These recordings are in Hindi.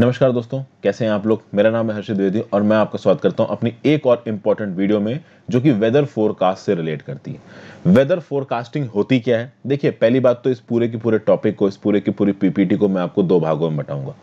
नमस्कार दोस्तों कैसे हैं आप लोग मेरा नाम है हर्षित द्विवेदी और मैं आपका स्वागत करता हूं अपनी एक और इम्पॉर्टेंट वीडियो में जो कि वेदर फोरकास्ट से रिलेट करती है वेदर फोरकास्टिंग होती क्या है देखिए पहली बात तो इस पूरे के पूरे टॉपिक को इस पूरे की पूरी पीपीटी को मैं आपको दो भागों में बताऊंगा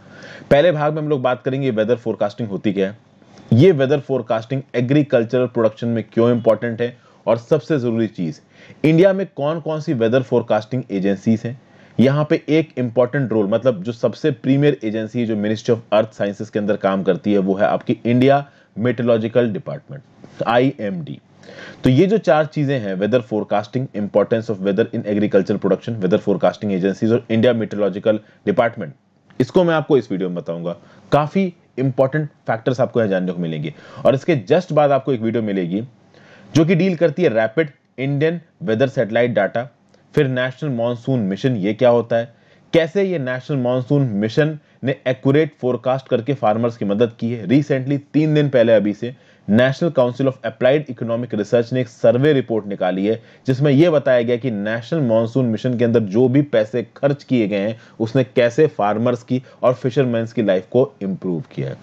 पहले भाग में हम लोग बात करेंगे वेदर फोरकास्टिंग होती क्या है ये वेदर फोरकास्टिंग एग्रीकल्चरल प्रोडक्शन में क्यों इंपॉर्टेंट है और सबसे जरूरी चीज इंडिया में कौन कौन सी वेदर फोरकास्टिंग एजेंसीज हैं यहाँ पे एक इंपॉर्टेंट रोल मतलब जो सबसे प्रीमियर एजेंसी जो मिनिस्ट्री ऑफ अर्थ साइंसेस के अंदर काम करती है वो है आपकी इंडिया मेटोलॉजिकल डिपार्टमेंट आई तो ये जो चार चीजें हैं weather forecasting importance of weather in agriculture production weather forecasting agencies और इंडिया मेटोलॉजिकल डिपार्टमेंट इसको मैं आपको इस वीडियो में बताऊंगा काफी इंपॉर्टेंट फैक्टर्स आपको यहां जानने को मिलेंगे और इसके जस्ट बाद आपको एक वीडियो मिलेगी जो कि डील करती है rapid Indian weather satellite data फिर नेशनल मानसून मिशन ये क्या होता है कैसे ये नेशनल मानसून मिशन ने एक्यूरेट फोरकास्ट करके फार्मर्स की मदद की है रिसेंटली तीन दिन पहले अभी से national council of applied economic research ने एक सर्वे रिपोर्ट निकाली है जिसमें यह बताया गया कि नेशनल मानसून मिशन के अंदर जो भी पैसे खर्च किए गए हैं उसने कैसे फार्मर्स की और फिशरमैन की लाइफ को इम्प्रूव किया है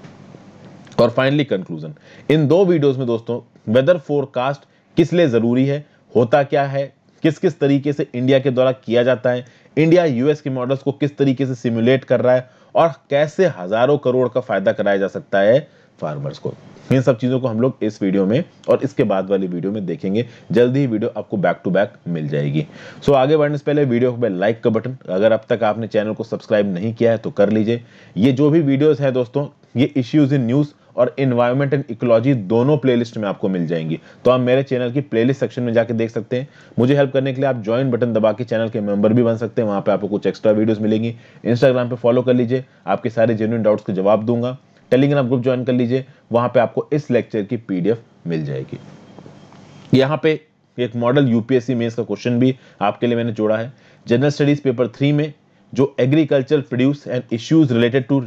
और फाइनली कंक्लूजन इन दो वीडियोस में दोस्तों वेदर फोरकास्ट किस लिए जरूरी है होता क्या है किस किस तरीके से इंडिया के द्वारा किया जाता है इंडिया यूएस के मॉडल्स को किस तरीके से सिमुलेट कर रहा है और कैसे हजारों करोड़ का फायदा कराया जा सकता है फार्मर्स को इन सब चीज़ों को हम लोग इस वीडियो में और इसके बाद वाली वीडियो में देखेंगे जल्दी ही वीडियो आपको बैक टू बैक मिल जाएगी सो so, आगे बढ़ने से पहले वीडियो पे लाइक का बटन अगर अब तक आपने चैनल को सब्सक्राइब नहीं किया है तो कर लीजिए ये जो भी वीडियोस हैं दोस्तों ये इश्यूज इन न्यूज़ और इन्वायरमेंट एंड इकोलॉजी दोनों प्लेलिस्ट में आपको मिल जाएंगी तो आप मेरे चैनल की प्लेलिस्ट सेक्शन में जाकर देख सकते हैं मुझे हेल्प करने के लिए आप ज्वाइन बटन दबा के चैनल के मेंबर भी बन सकते हैं वहाँ पर आपको कुछ एक्स्ट्रा वीडियोज़ मिलेंगी इंस्टाग्राम पर फॉलो कर लीजिए आपके सारे जेन्यून डाउट्स के जवाब दूंगा टेलीग्राम ग्रुप ज्वाइन कर लीजिए वहाँ पर आपको इस लेक्चर की पीडीएफ मिल जाएगी यहाँ पे एक मॉडल यूपीएससी मेंस का क्वेश्चन भी आपके लिए मैंने जोड़ा है जनरल स्टडीज पेपर थ्री में जो agriculture produce and issues related to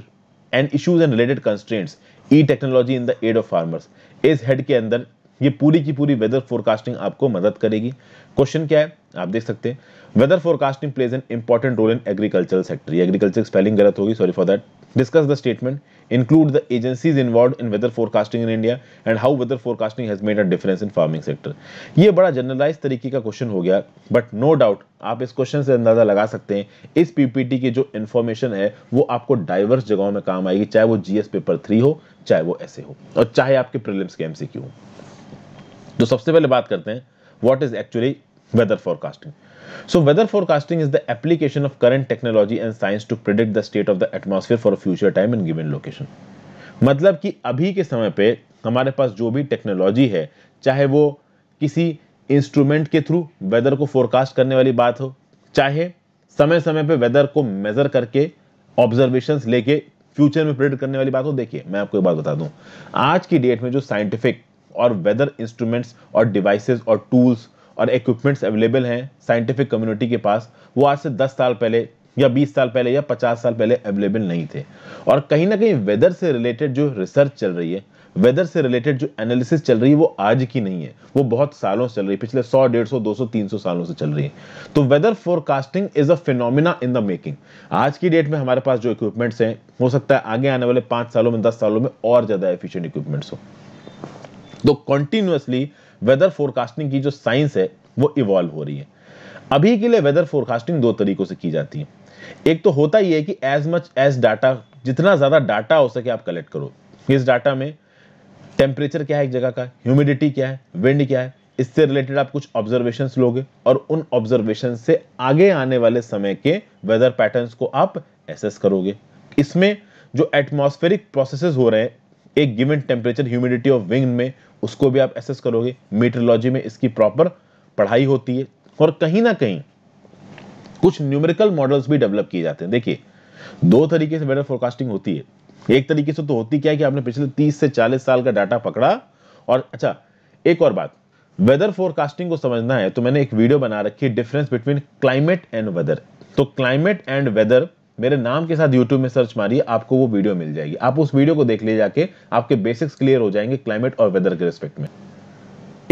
and issues and related constraints e technology in the aid of farmers is head के अंदर ये पूरी की पूरी वेदर फोरकास्टिंग आपको मदद करेगी क्वेश्चन क्या है आप देख सकते हैं weather forecasting plays an important role in agriculture sector agriculture spelling गलत होगी sorry for that discuss the statement include the agencies involve in weather forecasting in India and how weather forecasting has made a difference in farming sector ये बड़ा जनरलाइज तरीके का क्वेश्चन हो गया बट नो डाउट आप इस क्वेश्चन से अंदाजा लगा सकते हैं इस पीपीटी की जो इन्फॉर्मेशन है वो आपको डाइवर्स जगहों में काम आएगी चाहे वो जीएस पेपर थ्री हो चाहे वो ऐसे हो और चाहे आपके प्रिलिम्स के एमसीक्यू हो तो सबसे पहले बात करते हैं what is actually weather forecasting so weather forecasting is the application of current technology and science to predict the state of the atmosphere for future time in given location मतलब कि अभी के समय पे हमारे पास जो भी टेक्नोलॉजी है चाहे वो किसी इंस्ट्रूमेंट के थ्रू वेदर को फोरकास्ट करने वाली बात हो चाहे समय समय पे वेदर को मेजर करके ऑब्जर्वेशंस लेके फ्यूचर में प्रेडिक्ट करने वाली बात हो देखिए मैं आपको एक बात बता दूं आज की डेट में जो साइंटिफिक और वेदर इंस्ट्रूमेंट्स और डिवाइसेस और टूल्स और इक्विपमेंट्स अवेलेबल हैं साइंटिफिक कम्युनिटी के पास वो आज से 10 साल पहले या 20 साल पहले या 50 साल पहले अवेलेबल नहीं थे और कहीं ना कहीं वेदर से रिलेटेड जो रिसर्च चल रही है वेदर से रिलेटेड जो एनालिसिस चल रही है वो आज की नहीं है वो बहुत सालों से चल रही है पिछले 100 डेढ़ सौ दो सौ तीन सौ सालों से चल रही है तो weather forecasting is a phenomena in the making आज की डेट में हमारे पास जो इक्विपमेंट्स हैं हो सकता है आगे आने वाले पांच सालों में दस सालों में और ज़्यादा एफिशियंट इक्विपमेंट्स हो तो कॉन्टिन्यूसली वेदर फोरकास्टिंग की जो साइंस है वो इवॉल्व हो रही है अभी के लिए वेदर फोरकास्टिंग दो तरीकों से की जाती है एक तो होता ही है कि एज मच एज डाटा जितना ज़्यादा डाटा हो सके आप कलेक्ट करो इस डाटा में टेम्परेचर क्या है एक जगह का ह्यूमिडिटी क्या है विंड क्या है इससे रिलेटेड आप कुछ ऑब्जर्वेशन लोगे और उन ऑब्जर्वेशन से आगे आने वाले समय के वेदर पैटर्न को आप एसेस करोगे इसमें जो एटमोस्फेरिक प्रोसेसेस हो रहे हैं एक given temperature humidity of wind में उसको भी आप एसेस करोगे मीटरोलॉजी में इसकी प्रॉपर पढ़ाई होती है और कहीं ना कहीं कुछ न्यूमेरिकल मॉडल्स भी डेवलप किए जाते हैं देखिए दो तरीके से वेदर फोरकास्टिंग होती है एक तरीके से तो होती क्या है कि आपने पिछले 30 से 40 साल का डाटा पकड़ा और अच्छा एक और बात वेदर फोरकास्टिंग को समझना है तो मैंने एक वीडियो बना रखी है difference between climate and weather तो क्लाइमेट एंड वेदर मेरे नाम के साथ यूट्यूब में सर्च मारिए आपको वो वीडियो मिल जाएगी आप उस वीडियो को देख ले जाके आपके बेसिक्स क्लियर हो जाएंगे क्लाइमेट और वेदर के रिस्पेक्ट में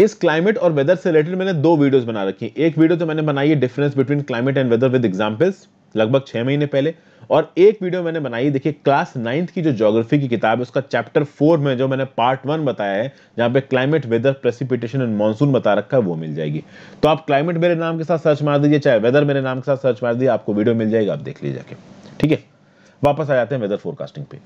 इस क्लाइमेट और वेदर से रिलेटेड मैंने दो वीडियोस बना रखी एक वीडियो तो मैंने बनाई है difference between climate and weather with examples लगभग छह महीने पहले और एक वीडियो मैंने बनाई देखिए क्लास नाइन्थ की जो जोग्राफी की किताब है उसका चैप्टर फोर में जो मैंने पार्ट वन बताया है जहाँ पे climate weather precipitation and monsoon बता रखा है वो मिल जाएगी तो आप क्लाइमेट मेरे नाम के साथ सर्च मार दीजिए चाहे वेदर मेरे नाम के साथ सर्च मार दीजिए आपको वीडियो मिल जाएगी आप देख लीजिए ठीक है वापस आ जाते हैं वेदर फोरकास्टिंग पे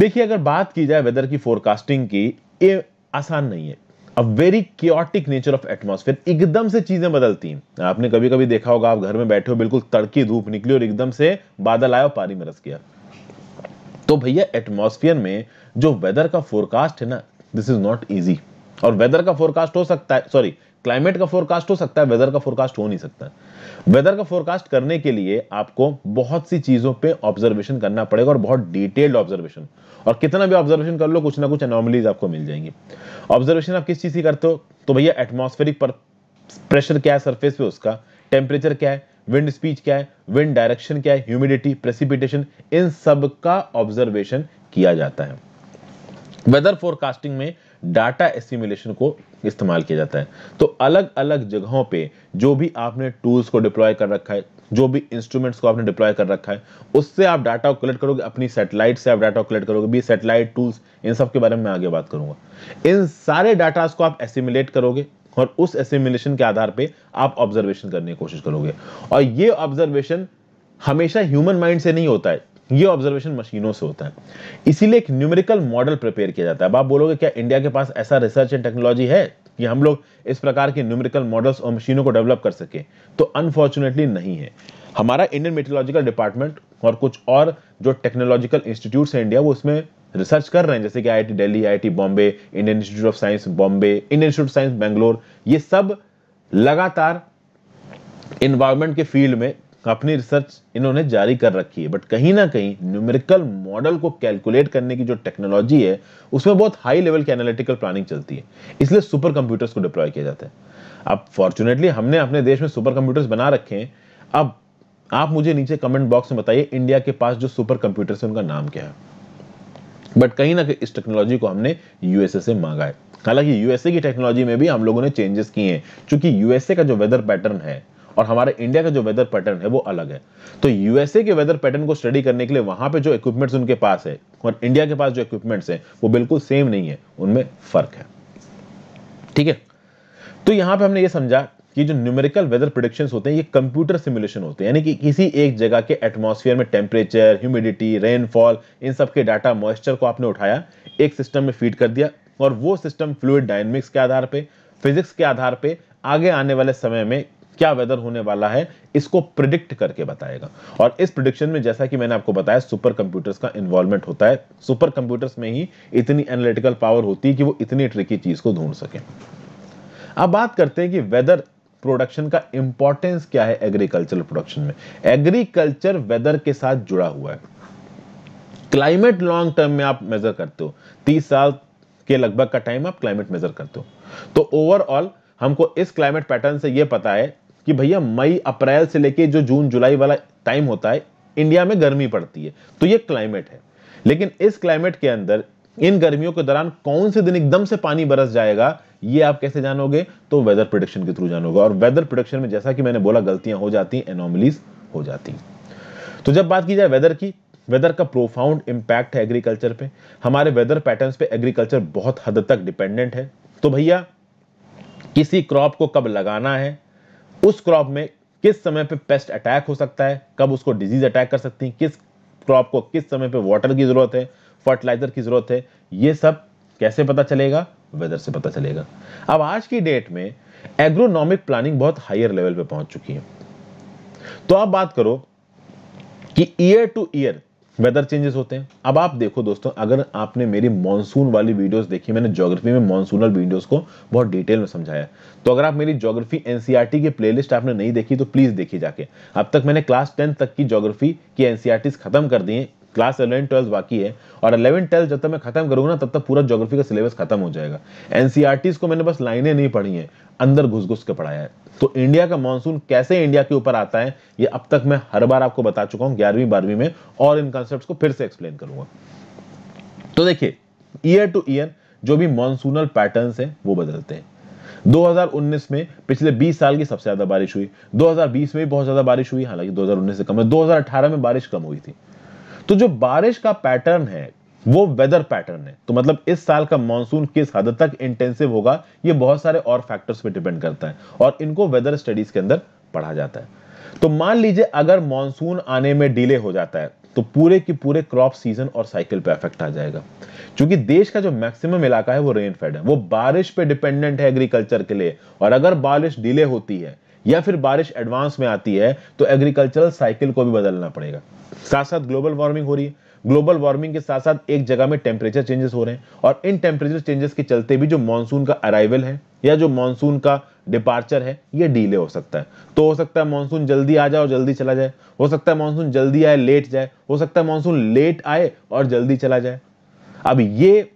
देखिए अगर बात की जाए वेदर की फोरकास्टिंग की ये आसान नहीं है a very chaotic nature of atmosphere एकदम से चीजें बदलती हैं आपने कभी कभी देखा होगा आप घर में बैठे हो बिल्कुल तड़की धूप निकली और एकदम से बादल आया और पानी में रस गया तो भैया एटमोसफियर में जो वेदर का फोरकास्ट है ना दिस इज नॉट ईजी और वेदर का फोरकास्ट हो सकता है सॉरी क्लाइमेट का फोरकास्ट हो सकता है वेदर का फोरकास्ट हो नहीं सकता वेदर का फोरकास्ट करने के लिए आपको बहुत सी चीजों पे ऑब्जर्वेशन करना पड़ेगा और बहुत डिटेल्ड ऑब्जर्वेशन और कितना भी ऑब्जर्वेशन कर लो कुछ ना कुछ अनोमलीज आपको मिल जाएंगी ऑब्जर्वेशन आप किस चीज की करते हो तो भैया एटमोस्फेरिक प्रेशर क्या है सरफेस पे उसका टेम्परेचर क्या है विंड स्पीच क्या है विंड डायरेक्शन क्या है ह्यूमिडिटी प्रेसिपिटेशन इन सब का ऑब्जर्वेशन किया जाता है वेदर फोरकास्टिंग में डाटा एसिमुलेशन को इस्तेमाल किया जाता है तो अलग अलग जगहों पे जो भी आपने टूल्स को डिप्लॉय कर रखा है जो भी इंस्ट्रूमेंट्स को आपने डिप्लॉय कर रखा है उससे आप डाटा को कलेक्ट करोगे अपनी सेटेलाइट से आप डाटा को कलेक्ट करोगे भी सेटेलाइट टूल्स इन सब के बारे में आगे बात करूंगा इन सारे डाटा को आप एसिमुलेट करोगे और उस एसिमुलेशन के आधार पर आप ऑब्जर्वेशन करने की कोशिश करोगे और ये ऑब्जर्वेशन हमेशा ह्यूमन माइंड से नहीं होता है ये ऑब्जर्वेशन मशीनों से होता है इसीलिए एक न्यूमेरिकल मॉडल प्रिपेयर किया जाता है अब आप बोलोगे क्या इंडिया के पास ऐसा रिसर्च एंड टेक्नोलॉजी है कि हम लोग इस प्रकार के न्यूमेरिकल मॉडल्स और मशीनों को डेवलप कर सके तो अनफॉर्चुनेटली नहीं है हमारा इंडियन मेट्रोलॉजिकल डिपार्टमेंट और कुछ और जो टेक्नोलॉजिकल इंस्टीट्यूट है इंडिया वो उसमें रिसर्च कर रहे हैं जैसे कि I T I Bombay Indian Institute of Science Bombay Indian Institute of Science Bangalore ये सब लगातार इन्वायरमेंट के फील्ड में तो अपनी रिसर्च इन्होंने जारी कर रखी है बट कहीं ना कहीं न्यूमेरिकल मॉडल को कैलकुलेट करने की जो टेक्नोलॉजी है उसमें बहुत हाई लेवल की एनालिटिकल प्लानिंग चलती है इसलिए सुपर कंप्यूटर्स को डिप्लॉय किया जाता है अब फॉर्चुनेटली हमने अपने देश में सुपर कंप्यूटर्स बना रखे हैं अब आप मुझे नीचे कमेंट बॉक्स में बताइए इंडिया के पास जो सुपर कंप्यूटर्स है उनका नाम क्या है बट कहीं ना कहीं इस टेक्नोलॉजी को हमने यूएसए से मांगा है हालांकि यूएसए की टेक्नोलॉजी में भी हम लोगों ने चेंजेस किए हैं क्योंकि यूएसए का जो वेदर पैटर्न है और हमारे इंडिया का जो वेदर पैटर्न है वो अलग है तो यूएसए के वेदर पैटर्न को स्टडी करने के लिए वहां पे जो इक्विपमेंट्स उनके पास है और इंडिया के पास जो इक्विपमेंट्स है वो बिल्कुल सेम नहीं है उनमें फर्क है ठीक है तो यहां पर हमने ये समझा कि जो न्यूमेरिकल वेदर प्रोडिक्शन होते हैं ये कंप्यूटर सिमुलेशन होते हैं यानी कि किसी एक जगह के एटमॉस्फेयर में टेम्परेचर ह्यूमिडिटी रेनफॉल इन सब के डाटा मॉइस्चर को आपने उठाया एक सिस्टम में फीड कर दिया और वो सिस्टम फ्लूड डायनेमिक्स के आधार पे फिजिक्स के आधार पे आगे आने वाले समय में क्या वेदर होने वाला है इसको प्रिडिक्ट करके बताएगा और इस प्रिडिक्शन में जैसा कि मैंने आपको बताया सुपर कंप्यूटर्स का इन्वॉल्वमेंट होता है सुपर कंप्यूटर्स में ही इतनी एनालिटिकल पावर होती है कि वो इतनी ट्रिकी चीज को ढूंढ सके अब बात करते हैं कि वेदर प्रोडक्शन का इंपॉर्टेंस क्या है एग्रीकल्चर प्रोडक्शन में एग्रीकल्चर वेदर के साथ जुड़ा हुआ है क्लाइमेट लॉन्ग टर्म में आप मेजर करते हो तीस साल के लगभग का टाइम आप क्लाइमेट मेजर करते हो तो ओवरऑल हमको इस क्लाइमेट पैटर्न से यह पता है कि भैया मई अप्रैल से लेके जो जून जुलाई वाला टाइम होता है इंडिया में गर्मी पड़ती है तो ये क्लाइमेट है लेकिन इस क्लाइमेट के अंदर इन गर्मियों के दौरान कौन से दिन एकदम से पानी बरस जाएगा ये आप कैसे जानोगे तो वेदर प्रोडिक्शन के थ्रू जानोगे और वेदर प्रोडिक्शन में जैसा कि मैंने बोला गलतियां हो जाती हैं एनोमलीज हो जाती तो जब बात की जाए वेदर की वेदर का प्रोफाउंड इंपैक्ट है एग्रीकल्चर पे हमारे वेदर पैटर्न्स पे एग्रीकल्चर बहुत हद तक डिपेंडेंट है तो भैया किसी क्रॉप को कब लगाना है उस क्रॉप में किस समय पे पेस्ट अटैक हो सकता है कब उसको डिजीज अटैक कर सकती है किस क्रॉप को किस समय पे वाटर की ज़रूरत है फर्टिलाइजर की ज़रूरत है ये सब कैसे पता चलेगा वेदर से पता चलेगा अब आज की डेट में एग्रोनॉमिक प्लानिंग बहुत हायर लेवल पे पहुंच चुकी है तो आप बात करो कि year to year weather changes होते हैं अब आप देखो दोस्तों अगर आपने मेरी मानसून वाली वीडियोस देखी मैंने ज्योग्राफी में मॉनसूनल वीडियोस को बहुत डिटेल में समझाया तो अगर आप मेरी ज्योग्राफी एनसीईआरटी की प्लेलिस्ट आपने नहीं देखी तो प्लीज देखिए जाके अब तक मैंने क्लास टेंथ तक की ज्योग्राफी की एनसीआर e खत्म कर दी है क्लास इलेवन ट्वेल्थ बाकी है और अलेवन ट्वेल्थ जब तक मैं खत्म करूंगा ना तब तक पूरा जोग्राफी का सिलेबस खत्म हो जाएगा एनसीआरटीज e को मैंने बस लाइनें नहीं पढ़ी हैं अंदर घुस घुस के पढ़ाया है तो इंडिया का मानसून कैसे इंडिया के ऊपर आता है ये अब तक मैं हर बार आपको बता चुका हूं ग्यारहवीं बारहवीं में और इन कॉन्सेप्ट को फिर से एक्सप्लेन करूंगा तो देखिए ईयर टू ईयर जो भी मानसूनल पैटर्न है वो बदलते हैं 2019 में पिछले 20 साल की सबसे ज्यादा बारिश हुई 2020 में भी बहुत ज्यादा बारिश हुई हालांकि 2019 से कम है 2018 में बारिश कम हुई थी तो जो बारिश का पैटर्न है वो वेदर पैटर्न है तो मतलब इस साल का मानसून किस हद तक इंटेंसिव होगा ये बहुत सारे और फैक्टर्स पे डिपेंड करता है और इनको वेदर स्टडीज के अंदर पढ़ा जाता है तो मान लीजिए अगर मानसून आने में डिले हो जाता है तो पूरे की पूरे क्रॉप सीजन और साइकिल पे इफेक्ट आ जाएगा क्योंकि देश का जो मैक्सिमम इलाका है वो रेनफेड है वो बारिश पे डिपेंडेंट है एग्रीकल्चर के लिए और अगर बारिश डिले होती है या फिर बारिश एडवांस में आती है तो एग्रीकल्चरल साइकिल को भी बदलना पड़ेगा साथ साथ ग्लोबल वार्मिंग हो रही है ग्लोबल वार्मिंग के साथ साथ एक जगह में टेम्परेचर चेंजेस हो रहे हैं और इन टेम्परेचर चेंजेस के चलते भी जो मानसून का अराइवल है या जो मानसून का डिपार्चर है ये डिले हो सकता है तो हो सकता है मानसून जल्दी आ जाए और जल्दी चला जाए हो सकता है मानसून जल्दी आए लेट जाए हो सकता है मानसून लेट आए और जल्दी चला जाए अब ये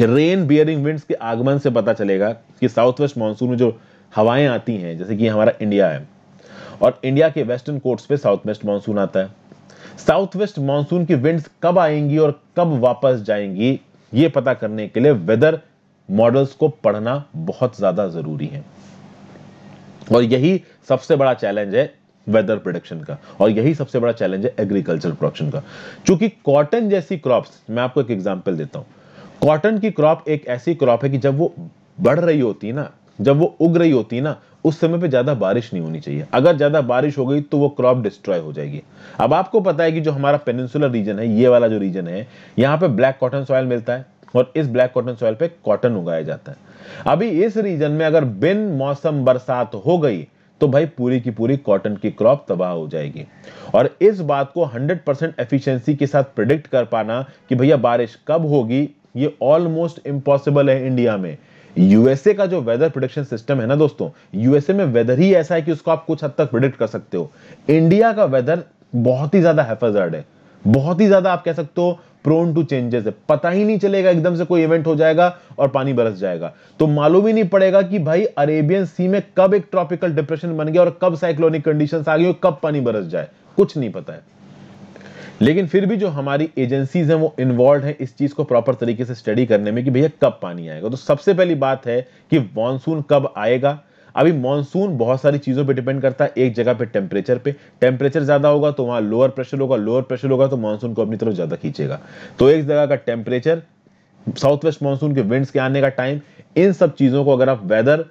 रेन बियरिंग विंड्स के आगमन से पता चलेगा कि साउथ वेस्ट मानसून में जो हवाएं आती हैं जैसे कि हमारा इंडिया है और इंडिया के वेस्टर्न कोर्ट्स पे साउथ वेस्ट मानसून आता है साउथ वेस्ट मानसून की विंड्स कब आएंगी और कब वापस जाएंगी ये पता करने के लिए वेदर मॉडल्स को पढ़ना बहुत ज्यादा जरूरी है और यही सबसे बड़ा चैलेंज है वेदर प्रोडक्शन का और यही सबसे बड़ा चैलेंज है एग्रीकल्चर प्रोडक्शन का चूंकि कॉटन जैसी क्रॉप्स मैं आपको एक एग्जांपल देता हूं कॉटन की क्रॉप एक ऐसी क्रॉप है कि जब वो बढ़ रही होती है ना जब वो उग रही होती है ना उस समय पे ज़्यादा बारिश नहीं होनी चाहिए अगर ज़्यादा बारिश हो गई तो वो क्रॉप डिस्ट्रॉय हो जाएगी अब आपको पता है कि जो हमारा पेनिनसुलर रीजन है ये वाला जो रीजन है यहाँ पे ब्लैक कॉटन सॉयल मिलता है और इस ब्लैक कॉटन सॉयल पे कॉटन उगाया जाता है अभी इस रीजन में अगर बिन मौसम बरसात हो गई तो भाई पूरी की पूरी कॉटन की क्रॉप तबाह हो जाएगी और इस बात को 100 परसेंट एफिशिएंसी के साथ प्रिडिक्ट कर पाना कि भैया बारिश कब होगी ये ऑलमोस्ट इम्पॉसिबल है इंडिया में यूएसए का जो वेदर प्रोडिक्शन सिस्टम है ना दोस्तों यूएसए में वेदर ही ऐसा है कि उसको आप कुछ हद तक प्रिडिक्ट कर सकते हो इंडिया का वेदर बहुत ही ज्यादा है बहुत ही ज्यादा आप कह सकते हो प्रोन टू चेंजेस है पता ही नहीं चलेगा एकदम से कोई इवेंट हो जाएगा और पानी बरस जाएगा तो मालूम ही नहीं पड़ेगा कि भाई अरेबियन सी में कब एक ट्रॉपिकल डिप्रेशन बन गया और कब साइक्लोनिक कंडीशन आ गई और कब पानी बरस जाए कुछ नहीं पता है लेकिन फिर भी जो हमारी एजेंसीज हैं वो इन्वॉल्व हैं इस चीज़ को प्रॉपर तरीके से स्टडी करने में कि भैया कब पानी आएगा तो सबसे पहली बात है कि मानसून कब आएगा अभी मानसून बहुत सारी चीज़ों पे डिपेंड करता है एक जगह पे टेम्परेचर पे टेम्परेचर ज़्यादा होगा तो वहां लोअर प्रेशर होगा लोअर प्रेशर होगा तो मानसून को अपनी तरफ ज़्यादा खींचेगा तो एक जगह का टेम्परेचर साउथ वेस्ट मानसून के विंड्स के आने का टाइम इन सब चीज़ों को अगर आप वेदर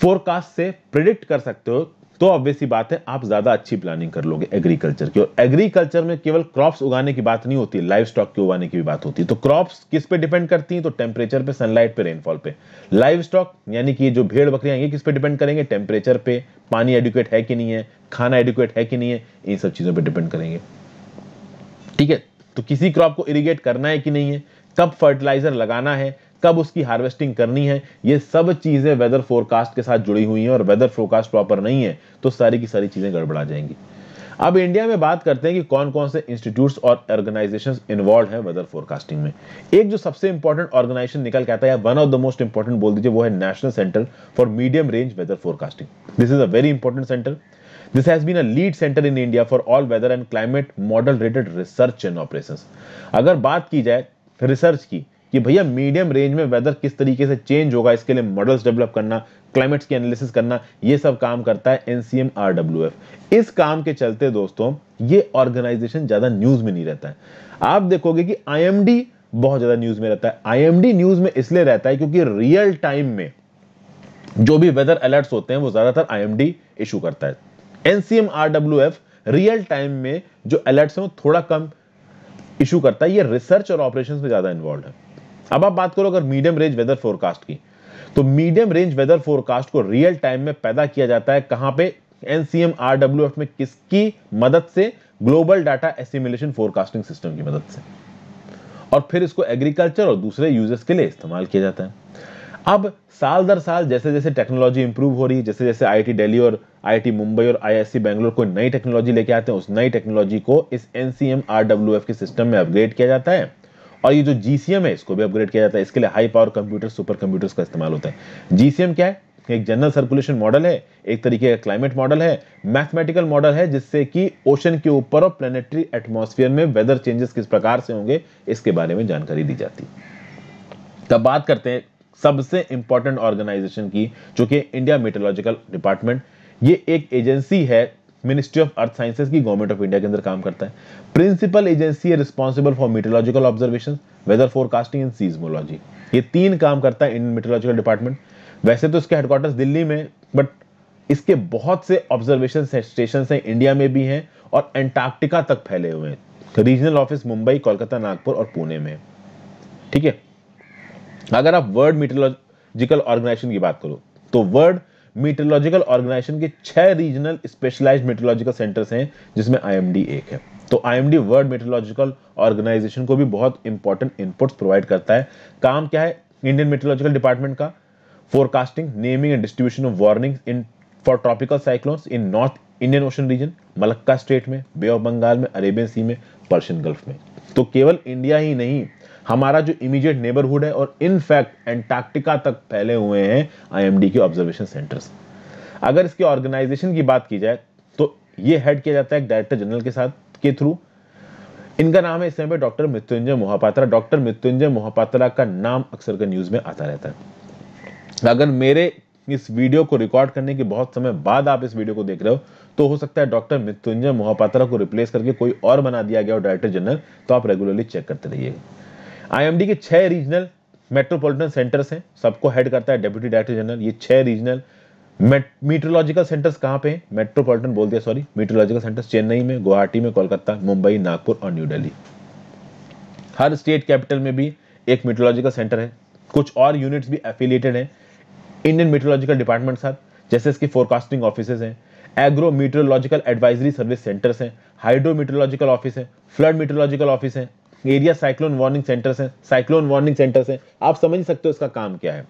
फोरकास्ट से प्रिडिक्ट कर सकते हो तो ऑब्वियस ही बात है आप ज्यादा अच्छी प्लानिंग कर लोगे एग्रीकल्चर की और एग्रीकल्चर में केवल क्रॉप्स उगाने की बात नहीं होती लाइव स्टॉक के उगाने की भी बात होती है तो क्रॉप्स किस पे डिपेंड करती हैं तो टेम्परेचर पे सनलाइट पे रेनफॉल पे लाइव स्टॉक यानी कि जो भेड़ बकरियां ये किस पे डिपेंड करेंगे टेम्परेचर पे पानी एडुकेट है कि नहीं है खाना एडुकेट है कि नहीं है इन सब चीजों पर डिपेंड करेंगे ठीक है तो किसी क्रॉप को इरीगेट करना है कि नहीं है कब फर्टिलाइजर लगाना है कब उसकी हार्वेस्टिंग करनी है ये सब चीज़ें वेदर फोरकास्ट के साथ जुड़ी हुई हैं और वेदर फोरकास्ट प्रॉपर नहीं है तो सारी की सारी चीज़ें गड़बड़ा जाएंगी अब इंडिया में बात करते हैं कि कौन कौन से इंस्टीट्यूट्स और ऑर्गेनाइजेशन इन्वॉल्व है वेदर फोरकास्टिंग में एक जो सबसे इंपॉर्टेंट ऑर्गेनाइजेशन निकल के आता है one of the most important बोल दीजिए वो है National Centre for Medium range Weather Forecasting this is a very important centre This has been a lead center in India for all weather and climate model rated research and operations. अगर बात की जाए रिसर्च की कि भैया मीडियम रेंज में वेदर किस तरीके से चेंज होगा इसके लिए मॉडल्स डेवलप करना क्लाइमेट्स की एनालिसिस करना ये सब काम करता है एनसीएम आरडब्ल्यूएफ इस काम के चलते दोस्तों ये ऑर्गेनाइजेशन ज्यादा न्यूज में नहीं रहता है आप देखोगे कि आईएमडी बहुत ज्यादा न्यूज में रहता है आईएमडी न्यूज में इसलिए रहता है क्योंकि रियल टाइम में जो भी वेदर अलर्ट्स होते हैं वो ज्यादातर आईएमडी इशू करता है एनसीएम आरडब्ल्यूएफ रियल टाइम में जो अलर्ट्स हैं वो थोड़ा कम इशू करता है ये रिसर्च और ऑपरेशंस में ज्यादा इन्वॉल्व है अब आप बात करो अगर मीडियम रेंज वेदर फोरकास्ट की तो मीडियम रेंज वेदर फोरकास्ट को रियल टाइम में पैदा किया जाता है कहां पे एनसीएम आरडब्ल्यूएफ में किसकी मदद से global data assimilation forecasting system की मदद से और फिर इसको एग्रीकल्चर और दूसरे यूजर्स के लिए इस्तेमाल किया जाता है अब साल दर साल जैसे जैसे टेक्नोलॉजी इंप्रूव हो रही है जैसे जैसे आईआईटी दिल्ली और आईआईटी मुंबई और आईआईसी बैंगलोर कोई नई टेक्नोलॉजी लेके आते हैं उस नई टेक्नोलॉजी को इस एनसीएम आरडब्ल्यूएफ के सिस्टम में अपग्रेड किया जाता है और ये जो जीसीएम है इसको भी अपग्रेड किया जाता है इसके लिए high power computer super computers का इस्तेमाल होता है जीसीएम क्या है एक जनरल सर्कुलेशन मॉडल है एक तरीके का क्लाइमेट मॉडल है मैथमेटिकल मॉडल है जिससे कि ओशन के ऊपर और प्लेनेटरी एटमॉस्फेयर में वेदर चेंजेस किस प्रकार से होंगे इसके बारे में जानकारी दी जाती है तब बात करते हैं सबसे इंपॉर्टेंट ऑर्गेनाइजेशन की जो कि इंडिया मेट्रोलॉजिकल डिपार्टमेंट ये एक एजेंसी है मिनिस्ट्री ऑफ अर्थ साइंसेज की गवर्नमेंट ऑफ इंडिया के अंदर काम करता है प्रिंसिपल एजेंसी है responsible for meteorological observation weather forecasting and seismology ये तीन काम करता है इन मीटोलॉजिकल डिपार्टमेंट वैसे तो इसके हेडक्वार्टर्स दिल्ली में बट इसके बहुत से ऑब्जर्वेशन स्टेशन हैं इंडिया में भी हैं और एंटार्क्टिका तक फैले हुए हैं रीजनल ऑफिस मुंबई कोलकाता नागपुर और पुणे में ठीक है अगर आप वर्ल्ड मीटोलॉजिकल ऑर्गेनाइजेशन की बात करो तो वर्ल्ड मीटरोलॉजिकल ऑर्गेनाइजेशन के छह रीजनल स्पेशलाइज मीटरोलॉजिकल सेंटर्स हैं जिसमें आईएमडी एक है तो आईएमडी वर्ल्ड मीटरोलॉजिकल ऑर्गेनाइजेशन को भी बहुत इंपॉर्टेंट इनपुट्स प्रोवाइड करता है काम क्या है इंडियन मीटरोलॉजिकल डिपार्टमेंट का forecasting naming and distribution of warning in for tropical cyclones in North Indian Ocean region Malacca strait में बे ऑफ बंगाल में अरेबियन सी में पर्शियन गल्फ में तो केवल इंडिया ही नहीं हमारा जो इमीडिएट नेबरहुड है और इनफैक्ट एंटार्क्टिका तक फैले हुए हैं आईएमडी के ऑब्जर्वेशन सेंटर्स अगर इसके ऑर्गेनाइजेशन की बात की जाए तो ये हेड किया जाता है डायरेक्टर जनरल के साथ के थ्रू इनका नाम है इस समय डॉक्टर मृत्युंजय मोहपात्रा डॉक्टर मृत्युंजय मोहपात्रा का नाम अक्सर का न्यूज में आता रहता है अगर मेरे इस वीडियो को रिकॉर्ड करने के बहुत समय बाद आप इस वीडियो को देख रहे हो तो हो सकता है डॉक्टर मृत्युंजय मोहपात्रा को रिप्लेस करके कोई और बना दिया गया हो डायरेक्टर जनरल तो आप रेगुलरली चेक करते रहिएगा आईएमडी के छह रीजनल मेट्रोपॉलिटन सेंटर्स हैं सबको हेड करता है डेप्यूटी डायरेक्टर जनरल ये छह रीजनल मीट्रोलॉजिकल सेंटर्स कहाँ पे हैं मेट्रोपॉलिटन बोल दिया सॉरी मीट्रोलॉजिकल सेंटर्स चेन्नई में गुवाहाटी में कोलकाता मुंबई नागपुर और न्यू दिल्ली हर स्टेट कैपिटल में भी एक मीट्रोलॉजिकल सेंटर है कुछ और यूनिट्स भी एफिलिएटेड हैं इंडियन मीट्रोलॉजिकल डिपार्टमेंट साथ जैसे इसकी फोरकास्टिंग ऑफिस हैं agro meteorological advisory service centres हैं हाइड्रो मीट्रोलॉजिकल ऑफिस है फ्लड मीट्रोलॉजिकल ऑफिस है एरिया साइक्लोन वार्निंग सेंटर्स हैं साइक्लोन वार्निंग सेंटर्स हैं आप समझ सकते हो इसका काम क्या है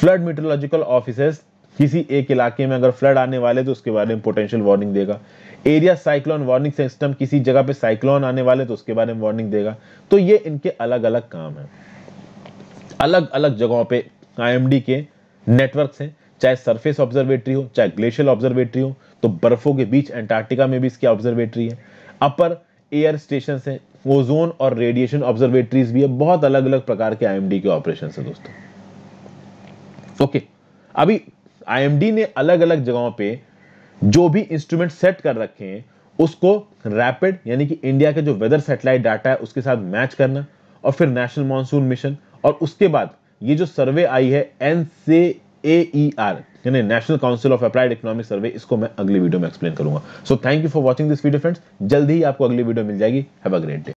फ्लड मेट्रोलॉजिकल ऑफिसर्स किसी एक इलाके में अगर फ्लड आने वाले तो उसके बारे में पोटेंशियल वार्निंग देगा एरिया साइक्लोन वार्निंग सिस्टम किसी जगह पे साइक्लोन आने वाले तो उसके बारे में वार्निंग देगा तो ये इनके अलग अलग काम है अलग अलग जगहों पे आईएमडी के नेटवर्क्स हैं चाहे सरफेस ऑब्जर्वेटरी हो चाहे ग्लेशियल ऑब्जर्वेटरी हो तो बर्फों के बीच एंटार्क्टिका में भी इसकी ऑब्जर्वेटरी है अपर एयर स्टेशन हैं ओजोन और रेडिएशन ऑब्जर्वेटरीज भी है बहुत अलग अलग प्रकार के आईएमडी के ऑपरेशन है दोस्तों ओके अभी आईएमडी ने अलग अलग जगहों पे जो भी इंस्ट्रूमेंट सेट कर रखे हैं उसको रैपिड यानी कि इंडिया का जो वेदर सेटेलाइट डाटा है उसके साथ मैच करना और फिर नेशनल मानसून मिशन और उसके बाद ये जो सर्वे आई है एन से ए आर यानी National council of applied Economic survey इसको मैं अगली वीडियो में एक्सप्लेन करूंगा so thank you for watching this video friends जल्दी ही आपको अगली वीडियो मिल जाएगी हैव अ ग्रेट डे